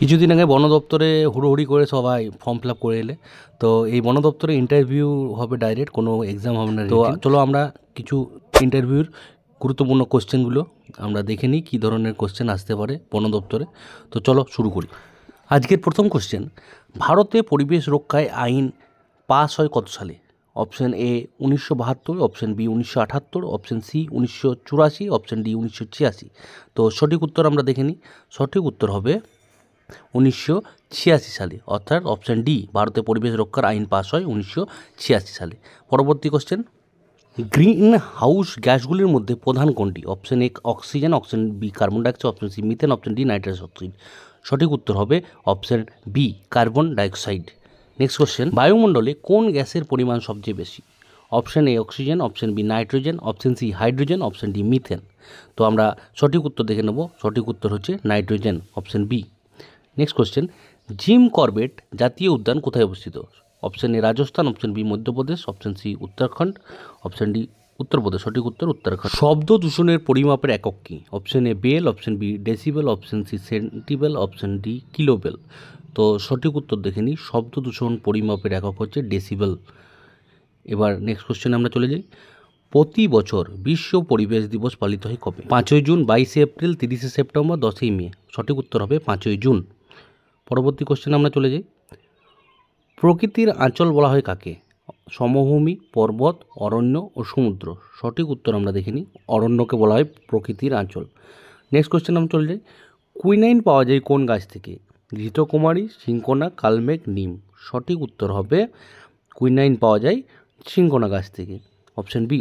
কিছুদিন আগে বন দপ্তরে হুড়োহুড়ি করে সবাই ফর্ম ফিল আপ করে এলে তো এই বন দপ্তরে ইন্টারভিউ হবে ডাইরেক্ট কোনো এক্সাম হবে না তো চলো আমরা কিছু ইন্টারভিউর গুরুত্বপূর্ণ কোশ্চেনগুলো আমরা দেখে নিই কী ধরনের কোশ্চেন আসতে পারে বন দপ্তরে তো চলো শুরু করি আজকের প্রথম কোশ্চেন ভারতে পরিবেশ রক্ষায় আইন পাস হয় কত সালে অপশন এ উনিশশো বাহাত্তর অপশন বি উনিশশো আঠাত্তর অপশন সি উনিশশো চুরাশি অপশন ডি উনিশশো ছিয়াশি তো সঠিক উত্তর আমরা দেখে নিই সঠিক উত্তর হবে উনিশশো ছিয়াশি সালে অর্থাৎ অপশান ডি ভারতে পরিবেশ রক্ষার আইন পাস হয় উনিশশো ছিয়াশি সালে পরবর্তী কোশ্চেন গ্রিন হাউস গ্যাসগুলির মধ্যে প্রধান কোনটি অপশান এক oxygen option B carbon dioxide option C methane option D nitrous oxide সঠিক উত্তর হবে option B carbon dioxide next question বায়ুমণ্ডলে কোন গ্যাসের পরিমাণ সবচেয়ে বেশি option A oxygen option B nitrogen option C hydrogen option D methane তো আমরা সঠিক উত্তর দেখে নেব সঠিক উত্তর হচ্ছে nitrogen option B next question Jim Corbett জাতীয় উদ্যান কোথায় অবস্থিত option A Rajasthan option B Madhya Pradesh option C Uttarakhand option D Uttar Pradesh সঠিক উত্তর উত্তরাখণ্ড শব্দ দূষণের পরিমাপের একক কী option A bel option B decibel option C centibel option D kilobel তো সঠিক উত্তর দেখে নিই শব্দ দূষণ পরিমাপের একক হচ্ছে ডেসিবেল এবার নেক্সট কোশ্চেনে আমরা চলে যাই প্রতি বছর বিশ্ব পরিবেশ দিবস পালিত হয় কবে পাঁচই জুন বাইশে এপ্রিল তিরিশে সেপ্টেম্বর দশই মে সঠিক উত্তর হবে পাঁচই জুন পরবর্তী কোশ্চেন আমরা চলে যাই প্রকৃতির আঁচল বলা হয় কাকে সমভূমি পর্বত অরণ্য ও সমুদ্র সঠিক উত্তর আমরা দেখিনি অরণ্যকে বলা হয় প্রকৃতির আঁচল নেক্সট কোশ্চেন আমরা চলে যাই কুইনাইন পাওয়া যায় কোন গাছ থেকে ঘৃতকুমারী সিঙ্কোনা কালমেঘ নিম সঠিক উত্তর হবে কুইনাইন পাওয়া যায় সিঙ্কোনা গাছ থেকে option B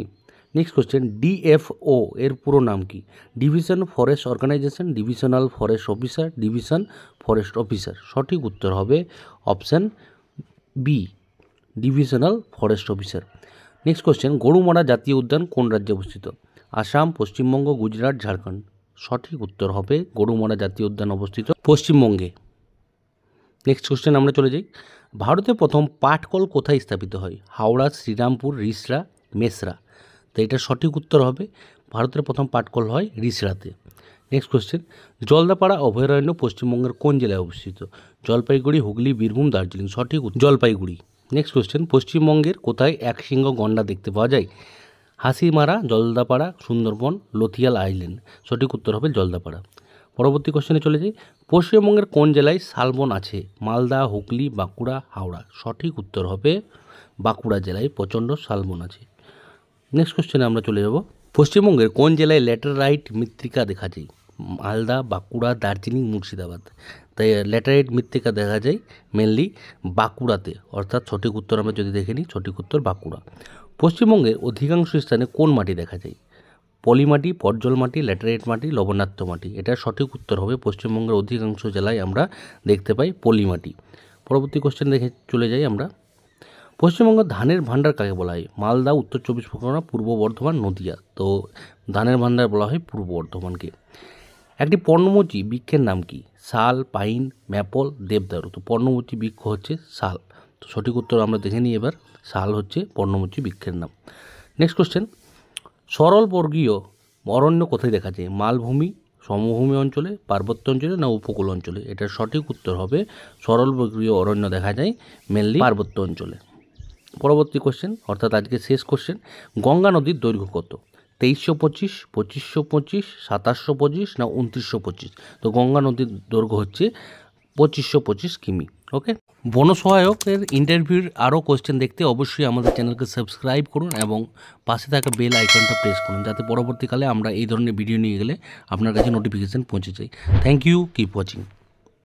next question DFO এর পুরো নাম কি division forest organisation divisional forest officer division forest officer সঠিক উত্তর হবে option B divisional forest officer next question Gorumara জাতীয় উদ্যান কোন রাজ্যে অবস্থিত আসাম পশ্চিমবঙ্গ গুজরাট ঝাড়খণ্ড সঠিক উত্তর হবে গরুমারা জাতীয় উদ্যান অবস্থিত পশ্চিমবঙ্গে নেক্সট কোশ্চেন আমরা চলে যাই ভারতে প্রথম পাটকল কোথায় স্থাপিত হয় হাওড়া শ্রীরামপুর রিসরা মেসরা তো এটা সঠিক উত্তর হবে ভারতের প্রথম পাটকল হয় রিসরাতে নেক্সট কোশ্চেন জলদাপাড়া অভয়ারণ্য পশ্চিমবঙ্গের কোন জেলায় অবস্থিত জলপাইগুড়ি হুগলি বীরভূম দার্জিলিং সঠিক জলপাইগুড়ি নেক্সট কোশ্চেন পশ্চিমবঙ্গের কোথায় এক সিংহ গন্ডা দেখতে পাওয়া যায় হাসিমারা জলদাপাড়া সুন্দরবন লোথিয়াল আইল্যান্ড সঠিক উত্তর হবে জলদাপাড়া পরবর্তী কোশ্চেনে চলে যাই পশ্চিমবঙ্গের কোন জেলায় শালবন আছে মালদা হুগলি বাঁকুড়া হাওড়া সঠিক উত্তর হবে বাঁকুড়া জেলায় প্রচণ্ড শালবন আছে নেক্সট কোশ্চেনে আমরা চলে যাব পশ্চিমবঙ্গের কোন জেলায় রাইট মৃত্তিকা দেখা যায় মালদা বাঁকুড়া দার্জিলিং মুর্শিদাবাদ তাই ল্যাটারাইট মৃত্তিকা দেখা যায় মেনলি বাঁকুড়াতে অর্থাৎ সঠিক উত্তর আমরা যদি দেখে নিই সঠিক উত্তর বাঁকুড়া পশ্চিমবঙ্গের অধিকাংশ স্থানে কোন মাটি দেখা যায় পলিমাটি পর্জল মাটি ল্যাটেরাইট মাটি লবণাক্ত মাটি এটার সঠিক উত্তর হবে পশ্চিমবঙ্গের অধিকাংশ জেলায় আমরা দেখতে পাই পলিমাটি পরবর্তী কোশ্চেন দেখে চলে যাই আমরা পশ্চিমবঙ্গ ধানের ভাণ্ডার কাকে বলা হয় মালদা উত্তর চব্বিশ পরগনা পূর্ব বর্ধমান নদিয়া তো ধানের ভাণ্ডার বলা হয় পূর্ব বর্ধমানকে একটি পর্ণমোচী বৃক্ষের নাম কি শাল পাইন ম্যাপল দেবদারু তো পর্ণমোচী বৃক্ষ হচ্ছে শাল তো সঠিক উত্তর আমরা দেখে নিই এবার শাল হচ্ছে পর্ণমোচী বৃক্ষের নাম নেক্সট কোশ্চেন সরল বর্গীয় অরণ্য কোথায় দেখা যায় মালভূমি সমভূমি অঞ্চলে পার্বত্য অঞ্চলে না উপকূল অঞ্চলে এটার সঠিক উত্তর হবে সরল বর্গীয় অরণ্য দেখা যায় মেনলি পার্বত্য অঞ্চলে পরবর্তী কোশ্চেন অর্থাৎ আজকে শেষ কোশ্চেন গঙ্গা নদীর দৈর্ঘ্য কত তেইশশো পঁচিশ পঁচিশশো পঁচিশ সাতাশশো পঁচিশ না উনত্রিশশো পঁচিশ তো গঙ্গা নদীর দৈর্ঘ্য হচ্ছে পঁচিশশো পঁচিশ কিমি ওকে বন সহায়কের ইন্টারভিউর আরও কোয়েশ্চেন দেখতে অবশ্যই আমাদের চ্যানেলকে সাবস্ক্রাইব করুন এবং পাশে থাকা বেল আইকনটা প্রেস করুন যাতে পরবর্তীকালে আমরা এই ধরনের ভিডিও নিয়ে গেলে আপনার কাছে নোটিফিকেশান পৌঁছে যাই থ্যাংক ইউ কিপ ওয়াচিং